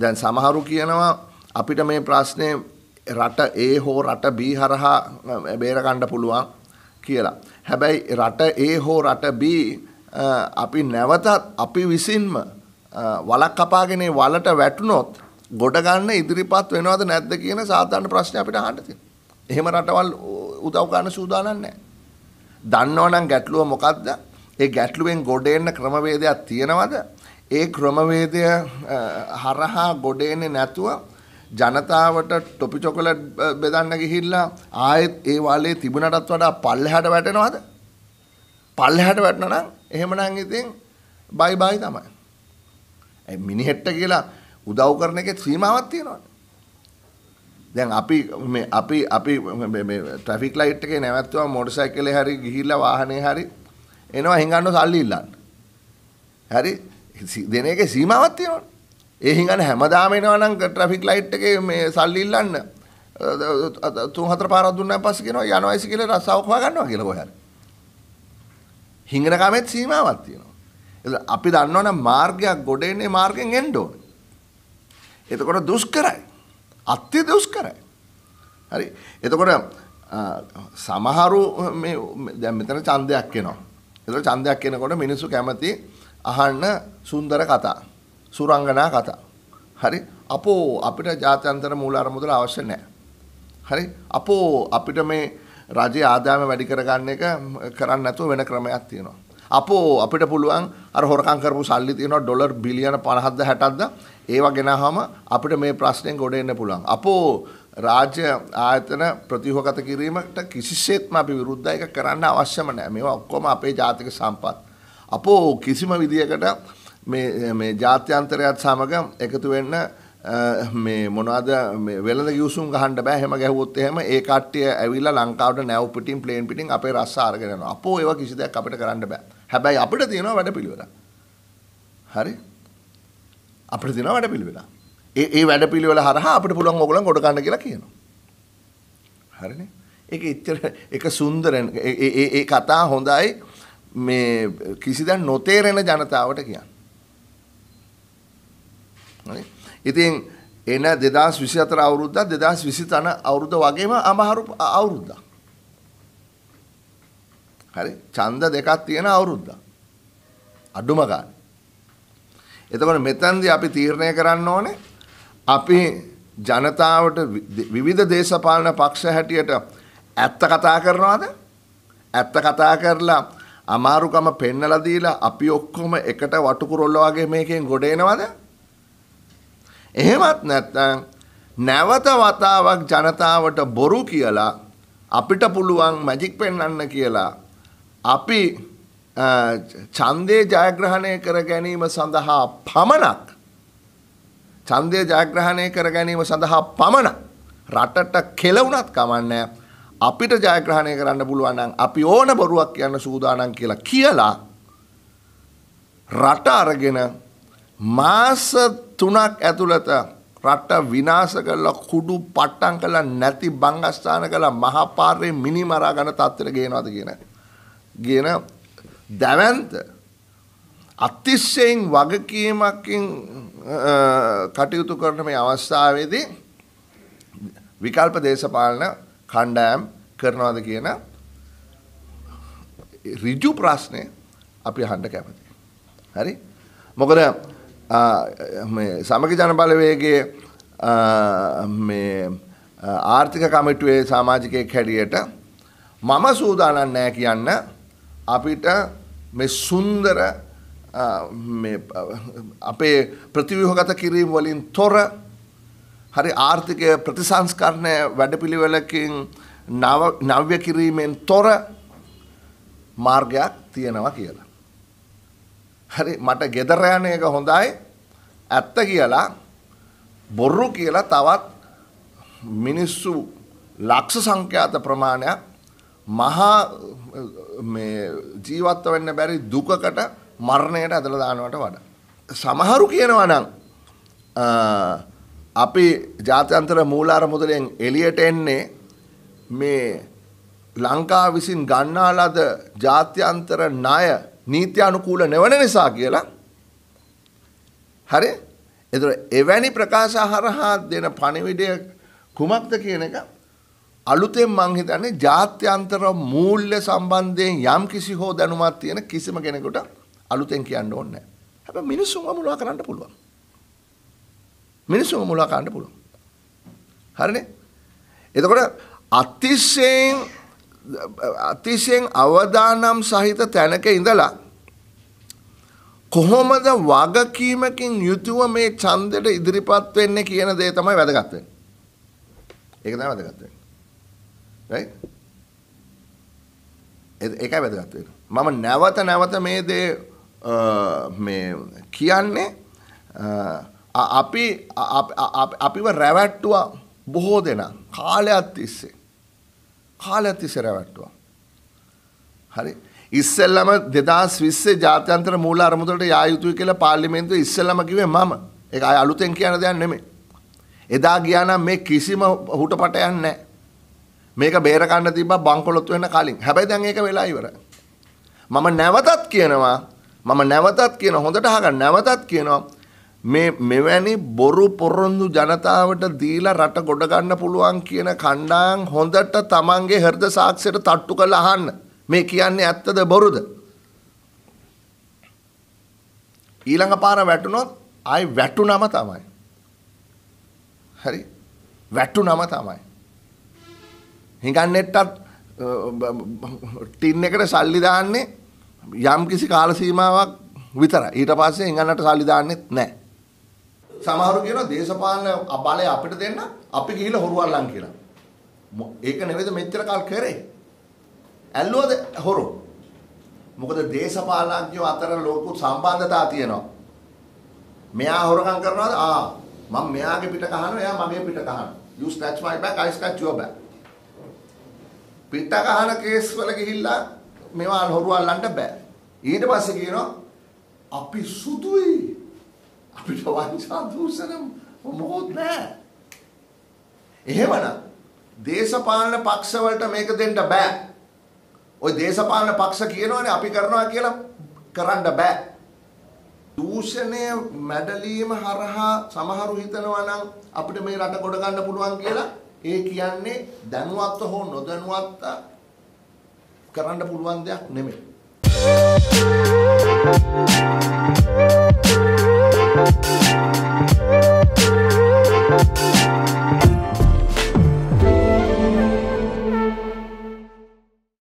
දැන් සමහරු කියනවා අපිට මේ ප්‍රශ්නේ රට ඒ හෝ රට B හරහා බේරගන්න පුළුවන් කියලා. හැබැයි රට ඒ හෝ රට B අපි නැවතත් අපි විසින්ම වලක් කපාගෙන වලට වැටුනොත් ගොඩගන්න ඉදිරිපත් වෙනවද නැද්ද කියන සාධාරණ ප්‍රශ්න අපිට අහන්න තියෙනවා. එහෙම රටවල් උදව් ගන්න සූදානම් නැහැ. දන්නවනම් ගැටලුව මොකද්ද? ඒ ගැටලුවෙන් ගොඩ එන්න ක්‍රමවේදයක් තියෙනවද? ඒ ක්‍රමවේදය හරහා ගොඩේන්නේ නැතුව ජනතාවට ටොපි චොකලට් බෙදන්න ගිහිල්ලා ආයෙත් ඒ වාලේ තිබුණටත් වඩා පල්ලෙහාට වැටෙනවද? පල්ලෙහාට වැටෙනා නම් එහෙමනම් ඉතින් බයි බයි තමයි. ඒ මිනිහෙට්ට කියලා උදව් කරන එකේ සීමාවක් තියෙනවද? දැන් අපි මේ අපි අපි මේ ට්‍රැෆික් ලයිට් එකේ නැවැත්තුවා මෝටර් සයිකලේ හරි ගිහිල්ලා වාහනේ හරි එනවා හිඟන්න සල්ලි ඉල්ලන්න. හරි දෙන එක සීමාවත් තියෙනවනේ. ඒ හිඟන හැමදාම එනවනම් ට්‍රැෆික් ලයිට් එකේ මේ සල්ලි ඉල්ලන්න තුන් හතර පාරක් දුන්නාන් පස්සේ කියනවා යනවායිසි කියලා රස්සාවක් හොයාගන්නවා කියලා කොහේ හරි. හිඟන කමෙත් සීමාවක් තියෙනවා. අපි දන්නවනම් මාර්ගයක් ගොඩ එන්නේ මාර්ගෙන් එන්න ඕනේ. එතකොට දුෂ්කරයි. අත්‍ය දුෂ්කරයි. හරි. එතකොට සමහරු දැන් මෙතන ඡන්දයක් එනවා. ඒතර ඡන්දයක් එනකොට මිනිස්සු කැමති අහන්න සුන්දර කතා. සුරංගනා කතා. හරි? අපෝ අපිට ජාත්‍යන්තර මූල අරමුදල අවශ්‍ය නැහැ. හරි? අපෝ අපිට මේ රජයේ ආදායම වැඩි කරගන්න එක කරන්න නැතුව වෙන ක්‍රමයක් තියෙනවා. අපෝ අපිට පුළුවන් අර හොරකම් කරපු සල්ලි තියෙනවා ඩොලර් බිලියන 50ක්ද 60ක්ද ඒවා ගෙනහම අපිට මේ ප්‍රශ්නෙන් ගොඩ එන්න පුළුවන්. අපෝ රාජ්‍ය ආයතන ප්‍රතිහොගත කිරීමට කිසිසේත්ම අපි විරුද්ධ එක කරන්න අවශ්‍යම නැහැ. මේවා ඔක්කොම අපේ ජාතික සම්පත්. අපෝ කිසිම විදියකට මේ ජාත්‍යන්තරයත් සමග එකතු වෙන්න මේ මොනවාද වෙළඳ ගිවිසුම් ගහන්න බෑ හැම ගැහුවොත් එහෙම ඒ කට්ටිය ඇවිල්ලා ලංකාවට නැව් පිටින් ප්ලේන් පිටින් අපේ රස්ස අරගෙන යනවා. අපෝ ඒවා කිසි දෙයක් අපිට කරන්න බෑ. හැබැයි අපිට තියෙනවා වැඩපිළිවෙල. හරි? අපිට තියෙනවා වැඩපිළිවෙල. ඒ ඒ වැඩපිළිවෙල හරහා අපිට පුළුවන් ඕගොල්ලන් කොට ගන්න කියලා කියනවා. හරිනේ? ඒක එච්චර ඒක සුන්දර ඒ ඒ කතා හොඳයි. මේ කිසිදා නොතේරෙන ජනතාවට කියන්න. ඉතින් එන දෙදස් විසි අතර අවුරුද්ධ දෙදස් විසි තන අවුරුද්ධ වගේම අමහරු අවුරුද්ධ. හරි චන්ද දෙකක් තියෙන අවුරුද්ධ. අඩුම ගන්න. එතකොට මෙතන්දි අපි තීරණය කරන්න ඕනේ අපි ජනතාවට විවිධ දේශපාලන පක්ෂ හැටියට ඇත්ත කතා කරනවාද ඇත්ත කතා කරලා අමාරුකම පෙන්නලා දීලා අපි ඔක්කොම එකට වටුකුරොල්ල වගේ මේකෙන් ගොඩ එනවද? එහෙමත් නැත්නම් නැවත වතාවක් ජනතාවට බොරු කියලා අපිට පුළුවන් මැජික් පෙන්වන්න කියලා අපි ඡන්දේ ජයග්‍රහණය කර ගැනීම සඳහා පමණක් ඡන්දේ ජයග්‍රහණය කර ගැනීම සඳහා පමණක් රටට කෙලවුණත් කමන්නේ නැහැ අපිට ජයග්‍රහණය කරන්න පුළුවන් නම් අපි ඕන බොරුවක් කියන්න සූදානම් කියලා කියලා රට අරගෙන මාස 3ක් ඇතුළත රට විනාශ කරලා කුඩු පට්ටම් කරලා නැති බංගස්ථාන කරලා මහපාරේ මිනි මරා ගන්න තත්ත්වයට ගේනවාද කියන ගේන දැවැන්ත අතිශයෙන් වගකීමකින් කටයුතු කරන මේ අවස්ථාවේදී විකල්ප දේශපාලන කණ්ඩායම් කරනවාද කියන ඍජු ප්‍රශ්නේ අපි අහන්න කැමතියි. හරි? මොකද මේ සමගි ජනබලවේගයේ මේ ආර්ථික කමිටුවේ සමාජිකයෙක් හැටියට මම සූදානම් නෑ කියන්න අපිට මේ සුන්දර අපේ ප්‍රතිව්‍යුහගත කිරීම් වලින් තොර හරි ආර්ථිකය ප්‍රතිසංස්කරණය වැඩපිළිවෙලකින් නව්‍ය කිරීමෙන් තොර මාර්ගයක් තියෙනවා කියලා. හරි මට ගෙදර යන එක හොඳයි ඇත්ත කියලා බොරු කියලා තවත් මිනිස්සු ලක්ෂ සංඛ්‍යාත ප්‍රමාණයක් මහා ජීවත්ව වෙන්න බැරි දුකකට මරණයට ඇදලා දානවට වඩා සමහරු කියනවා නම් අපි ජාත්‍යන්තර මූලාර මුදලෙන් එලියට එන්නේ මේ ලංකා විසින් ගන්නා ලද ජාත්‍යන්තර ණය නීත්‍යානුකූල නැවන නිසා කියලා. හරි? ඒතර එවැනි ප්‍රකාශ හරහා දෙන පණිවිඩය කුමක්ද කියන එක අලුතෙන් මං හිතන්නේ ජාත්‍යන්තර මූල්‍ය සම්බන්ධයෙන් යම් කිසි හෝ දැනුමක් තියෙන කිසිම කෙනෙකුට අලුතෙන් කියන්න ඕනේ නැහැ. හැබැයි මිනිස්සුන්ව මොනවා කරන්න පුළුවන්. මිනිස්සුම මුලා කාණ්ඩ පුළුවන්. හරිනේ? එතකොට අතිශයෙන් අතිශයෙන් අවදානම් සහිත තැනක ඉඳලා කොහොමද වගකීමකින් යුතුව මේ ඡන්දෙට ඉදිරිපත් වෙන්නේ කියන දේ තමයි වැදගත් වෙන්නේ. ඒක තමයි වැදගත් වෙන්නේ. right? ඒකයි වැදගත් වෙන්නේ. මම නැවත නැවත මේ දේ මේ කියන්නේ අපි අපිව රැවැට්ටුවා බොහෝ දෙනා කාලයක් තිස්සේ. කාලයක් තිස්සේ රැවැට්ටුවා. හරි ඉස්සල්ලම දෙදස් විස්සේ ජාත්‍යන්තර මූල අරමුදලට යා යුතුයි කියලා පාර්ලිමේන්තුව ඉස්සල්ලම කිව්වේ මම. ඒක අය අලුතෙන් කියන දෙයක් නෙමෙයි. එදා ගියා නම් මේ කිසිම හුටපට යන්නේ නැහැ. මේක බේර ගන්න තිබ්බා බංකොලොත් වෙන්න කලින්. හැබැයි දැන් ඒක වෙලා ඉවරයි. මම නැවතත් කියනවා මම නැවතත් කියන හොඳට අහගන්න නැවතත් කියනවා මේ මෙවැනි බොරු පොරොන්දු ජනතාවට දීලා රට ගොඩ ගන්න පුළුවන් කියන කණ්ඩායම් හොඳට තමන්ගේ හෘද සාක්ෂියට තට්ටු කරලා අහන්න. මේ කියන්නේ ඇත්තද බොරුද? ඊළඟ පාර වැටුණොත් ආයි වැටුනම තමයි. හරි. වැටුනම තමයි. හිඟන්නේට්ටත් ටින් එකට සල්ලි දාන්නේ යම් කිසි කාල සීමාවක් විතර ඊට පස්සේ ඉඟන්නට සල්ලි දාන්නෙත් නැහැ සමහරු කියනවා දේශපාලන බලය අපිට දෙන්න අපි ගිහිල්ලා හොරු අල්ලන් කියලා. ඒක නෙවෙයිද මෙච්චර කල් කරේ. ඇල්ලුවද හොරු? මොකද දේශපාලනඥයෝ අතර ලොකු සම්බන්ධතාව තියෙනවා. මෙයා හොරකම් කරනවාද? ආ මම මෙයාගේ පිට කහනවා එයා මගේ පිට කහනවා. You snatch my back, I snatch your back. පිට කහන කේස් වල ගිහිල්ලා මේවා හොරු අල්ලන්න බෑ. ඊට පස්සේ කියනවා අපි සුදුයි අපිට වංචා දූෂණ මොකොත් නැහැ. එහෙමනම් දේශපාලන පක්ෂ වලට මේක දෙන්න බෑ. ওই දේශපාලන පක්ෂ කියනවනේ අපි කරනවා කියලා කරන්න බෑ. දූෂණය මැඩලීම හරහා සමහරු හිතනවා නම් අපිට මේ රට ගොඩ ගන්න පුළුවන් කියලා ඒ කියන්නේ දැනුවත්ව හෝ නොදැනුවත්ව කරන්න පුළුවන් දෙයක් නෙමෙයි.